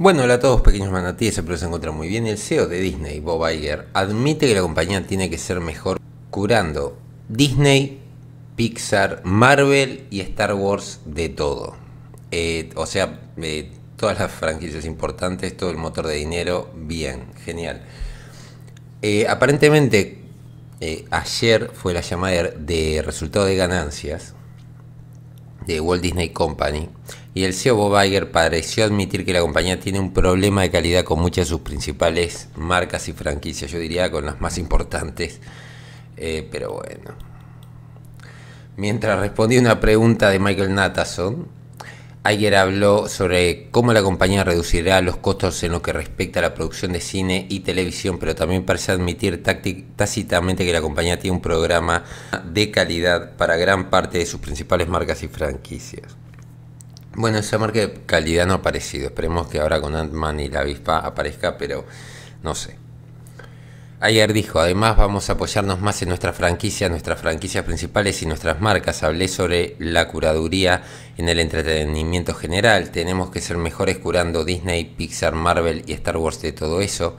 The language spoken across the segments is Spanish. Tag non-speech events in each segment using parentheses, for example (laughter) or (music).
Bueno, hola a todos, pequeños manatíes, espero se encuentran muy bien. El CEO de Disney, Bob Iger, admite que la compañía tiene que ser mejor curando Disney, Pixar, Marvel y Star Wars de todo. Eh, o sea, eh, todas las franquicias importantes, todo el motor de dinero, bien, genial. Eh, aparentemente, ayer fue la llamada de resultado de ganancias de Walt Disney Company y el CEO Bob pareció admitir que la compañía tiene un problema de calidad con muchas de sus principales marcas y franquicias, yo diría con las más importantes, eh, pero bueno. Mientras respondía una pregunta de Michael Nathanson, Ayer habló sobre cómo la compañía reducirá los costos en lo que respecta a la producción de cine y televisión, pero también parece admitir tácitamente que la compañía tiene un programa de calidad para gran parte de sus principales marcas y franquicias. Bueno, esa marca de calidad no ha aparecido. Esperemos que ahora con Ant-Man y la avispa aparezca, pero no sé. Ayer dijo, además vamos a apoyarnos más en nuestras franquicias, nuestras franquicias principales y nuestras marcas. Hablé sobre la curaduría en el entretenimiento general. Tenemos que ser mejores curando Disney, Pixar, Marvel y Star Wars de todo eso.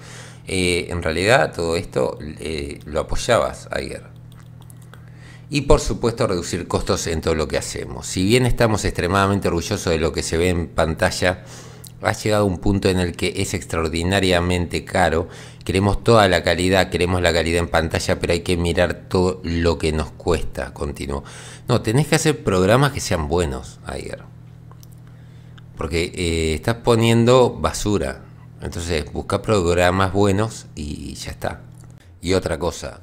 Eh, en realidad todo esto eh, lo apoyabas ayer y por supuesto reducir costos en todo lo que hacemos. Si bien estamos extremadamente orgullosos de lo que se ve en pantalla, ha llegado un punto en el que es extraordinariamente caro. Queremos toda la calidad, queremos la calidad en pantalla, pero hay que mirar todo lo que nos cuesta, continuo. No, tenés que hacer programas que sean buenos, ayer Porque eh, estás poniendo basura. Entonces, busca programas buenos y ya está. Y otra cosa,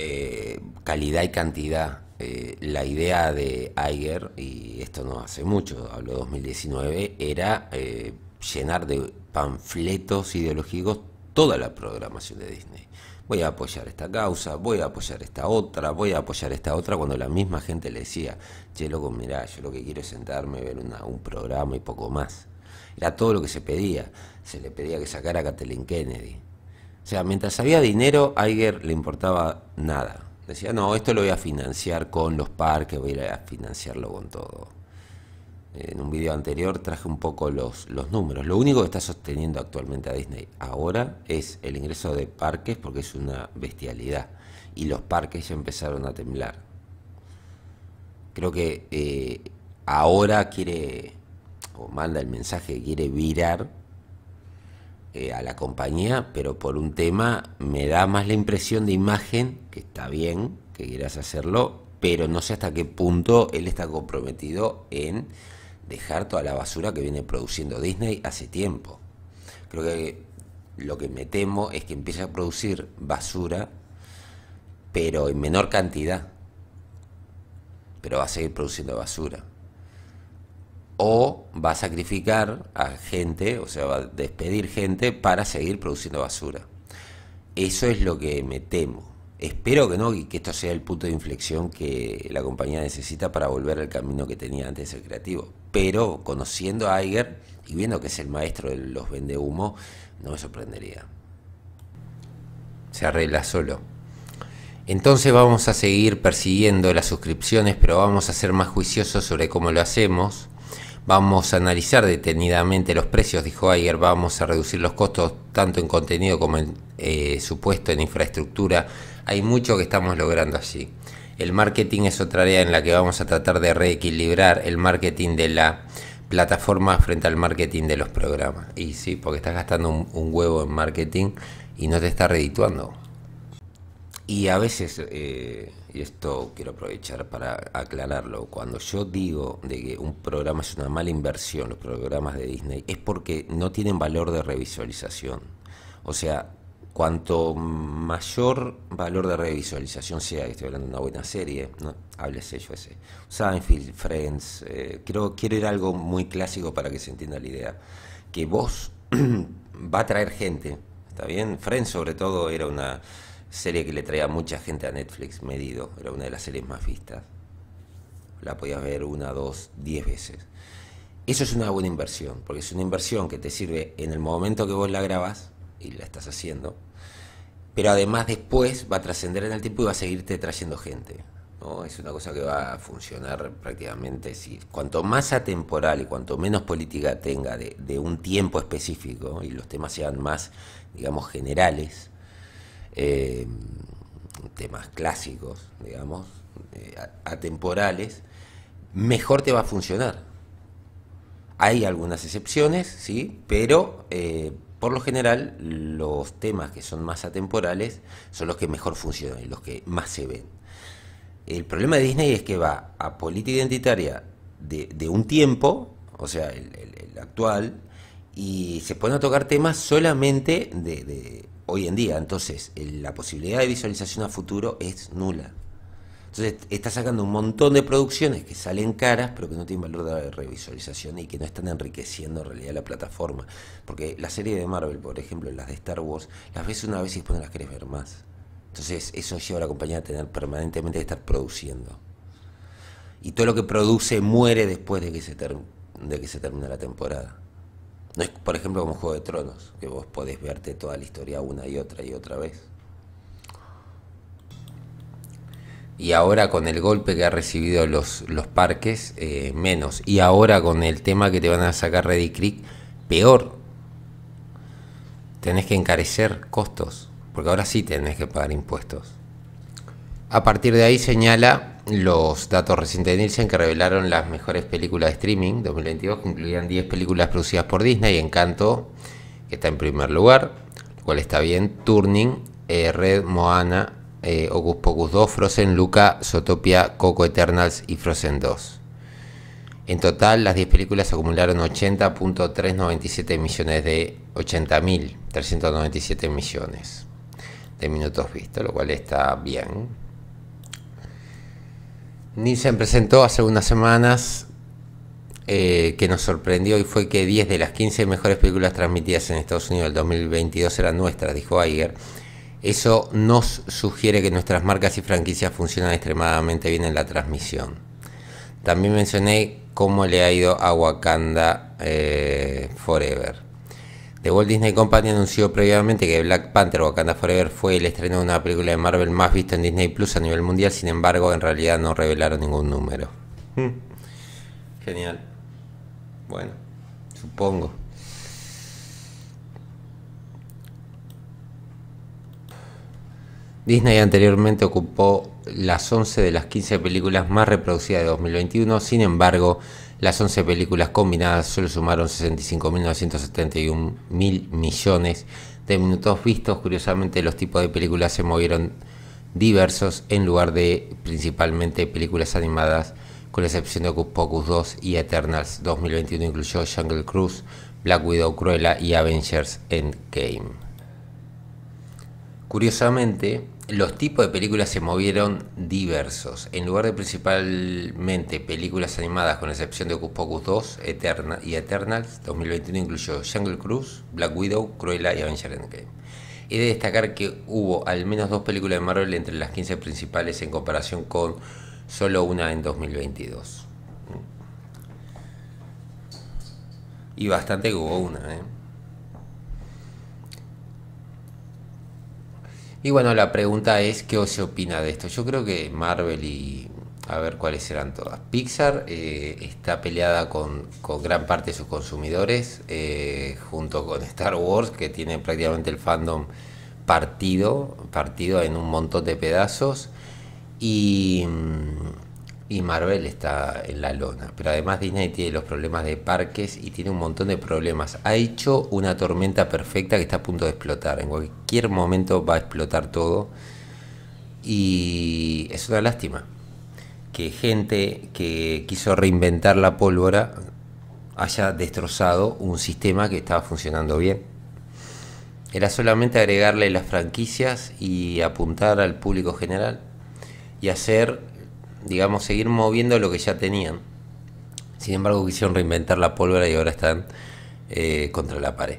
eh, calidad y cantidad. Eh, la idea de Iger, y esto no hace mucho, hablo 2019, era eh, llenar de panfletos ideológicos toda la programación de Disney. Voy a apoyar esta causa, voy a apoyar esta otra, voy a apoyar esta otra, cuando la misma gente le decía, che, loco, mirá, yo lo que quiero es sentarme, ver un programa y poco más. Era todo lo que se pedía. Se le pedía que sacara a Kathleen Kennedy o sea, mientras había dinero, a Iger le importaba nada. Decía, no, esto lo voy a financiar con los parques, voy a financiarlo con todo. En un video anterior traje un poco los, números. Lo único que está sosteniendo actualmente a Disney ahora es el ingreso de parques, porque es una bestialidad. Y los parques ya empezaron a temblar. Creo que eh, ahora quiere, o manda el mensaje quiere virar eh, a la compañía, pero por un tema me da más la impresión de imagen, que está bien que quieras hacerlo, pero no sé hasta qué punto él está comprometido en dejar toda la basura que viene produciendo Disney hace tiempo. Creo que lo que me temo es que empiece a producir basura, pero en menor cantidad. Pero va a seguir produciendo basura o va a sacrificar a gente, o sea, va a despedir gente para seguir produciendo basura. Eso es lo que me temo. Espero que no y que esto sea el punto de inflexión que la compañía necesita para volver al camino que tenía antes el creativo. Pero conociendo a Iger y viendo que es el maestro de los vende humo, no me sorprendería. Se arregla solo. Entonces vamos a seguir persiguiendo las suscripciones, pero vamos a ser más juiciosos sobre cómo lo hacemos Vamos a analizar detenidamente los precios, dijo Ayer, vamos a reducir los costos tanto en contenido como en eh, supuesto en infraestructura. Hay mucho que estamos logrando allí. El marketing es otra área en la que vamos a tratar de reequilibrar el marketing de la plataforma frente al marketing de los programas. Y sí, porque estás gastando un, huevo en marketing y no te está redituando. Y a veces... Eh, y esto quiero aprovechar para aclararlo, cuando yo digo de que un programa es una mala inversión, los programas de Disney, es porque no tienen valor de revisualización. O sea, cuanto mayor valor de revisualización sea, estoy hablando de una buena serie, ¿no? háblese yo ese, Seinfeld, Friends, eh, quiero, ir algo muy clásico para que se entienda la idea, que vos (clears throat) va a traer gente, ¿está bien? Friends sobre todo era una serie que le traía mucha gente a Netflix, Medido, era una de las series más vistas. La podías ver una, dos, diez veces. Eso es una buena inversión, porque es una inversión que te sirve en el momento que vos la grabas, y la estás haciendo, pero además después va a trascender en el tiempo y va a seguirte trayendo gente. Es una cosa que va a funcionar prácticamente. Si, cuanto más atemporal y cuanto menos política tenga de, de un tiempo específico y los temas sean más, digamos, generales, Em, temas clásicos, digamos, eh, atemporales, mejor te va a funcionar. Hay algunas excepciones, sí, pero eh, por lo general los temas que son más atemporales son los que mejor funcionan y los que más se ven. El problema de Disney es que va a política identitaria de, un tiempo, o sea, el, actual, y se pone a tocar temas solamente de hoy en día. Entonces, la posibilidad de visualización a futuro es nula. Entonces, está sacando un montón de producciones que salen caras, pero que no tienen valor de revisualización y que no están enriqueciendo en realidad la plataforma. Porque la serie de Marvel, por ejemplo, las de Star Wars, las ves una vez y después las querés ver más. Entonces, eso lleva a la compañía a tener permanentemente de estar produciendo. Y todo lo que produce muere después de que se, de que se termina la temporada. No es, por ejemplo, como Juego de Tronos, que vos podés verte toda la historia una y otra y otra vez. Y ahora con el golpe que ha recibido los, parques, eh, menos. Y ahora con el tema que te van a sacar Ready Creek, peor. Tenés que encarecer costos, porque ahora sí tenés que pagar impuestos. A partir de ahí señala los datos recientes de Nielsen que revelaron las mejores películas de streaming 2022, incluían 10 películas producidas por Disney, Encanto, que está en primer lugar, lo cual está bien, Turning, eh, Red, Moana, eh, Ocus Pocus 2, Frozen, Luca, Zootopia, Coco Eternals y Frozen 2. En total, las 10 películas acumularon 80.397 millones de 80.397 millones de minutos vistos, lo cual está bien. Nissan presentó hace unas semanas eh, que nos sorprendió y fue que 10 de las 15 mejores películas transmitidas en Estados Unidos del 2022 eran nuestras, dijo Iger. Eso nos sugiere que nuestras marcas y franquicias funcionan extremadamente bien en la transmisión. También mencioné cómo le ha ido a Wakanda eh, Forever. The Walt Disney Company anunció previamente que Black Panther Wakanda Forever fue el estreno de una película de Marvel más vista en Disney Plus a nivel mundial, sin embargo, en realidad no revelaron ningún número. Hmm. Genial. Bueno, supongo. Disney anteriormente ocupó las 11 de las 15 películas más reproducidas de 2021, sin embargo, las 11 películas combinadas solo sumaron 65.971.000 millones de minutos vistos. Curiosamente, los tipos de películas se movieron diversos en lugar de principalmente películas animadas, con la excepción de Pocus 2 y Eternals. 2021 incluyó Jungle Cruise, Black Widow Cruella y Avengers Endgame. Curiosamente, los tipos de películas se movieron diversos. En lugar de principalmente películas animadas, con excepción de Ocus Pocus 2 Eterna y Eternals, 2021 incluyó Jungle Cruise, Black Widow, Cruella y Avenger Endgame. He de destacar que hubo al menos dos películas de Marvel entre las 15 principales en comparación con solo una en 2022. Y bastante que hubo una, ¿eh? Y bueno, la pregunta es qué se opina de esto. Yo creo que Marvel y a ver cuáles serán todas. Pixar eh, está peleada con, gran parte de sus consumidores, eh, junto con Star Wars, que tiene prácticamente el fandom partido, partido en un montón de pedazos. Y mm, y Marvel está en la lona. Pero además Disney tiene los problemas de parques y tiene un montón de problemas. Ha hecho una tormenta perfecta que está a punto de explotar. En cualquier momento va a explotar todo. Y es una lástima que gente que quiso reinventar la pólvora haya destrozado un sistema que estaba funcionando bien. Era solamente agregarle las franquicias y apuntar al público general y hacer digamos, seguir moviendo lo que ya tenían. Sin embargo, quisieron reinventar la pólvora y ahora están eh, contra la pared.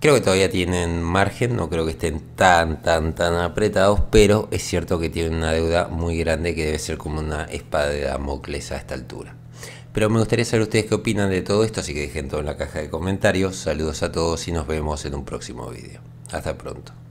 Creo que todavía tienen margen, no creo que estén tan, tan, tan apretados, pero es cierto que tienen una deuda muy grande que debe ser como una espada de Damocles a esta altura. Pero me gustaría saber ustedes qué opinan de todo esto, así que dejen todo en la caja de comentarios. Saludos a todos y nos vemos en un próximo video. Hasta pronto.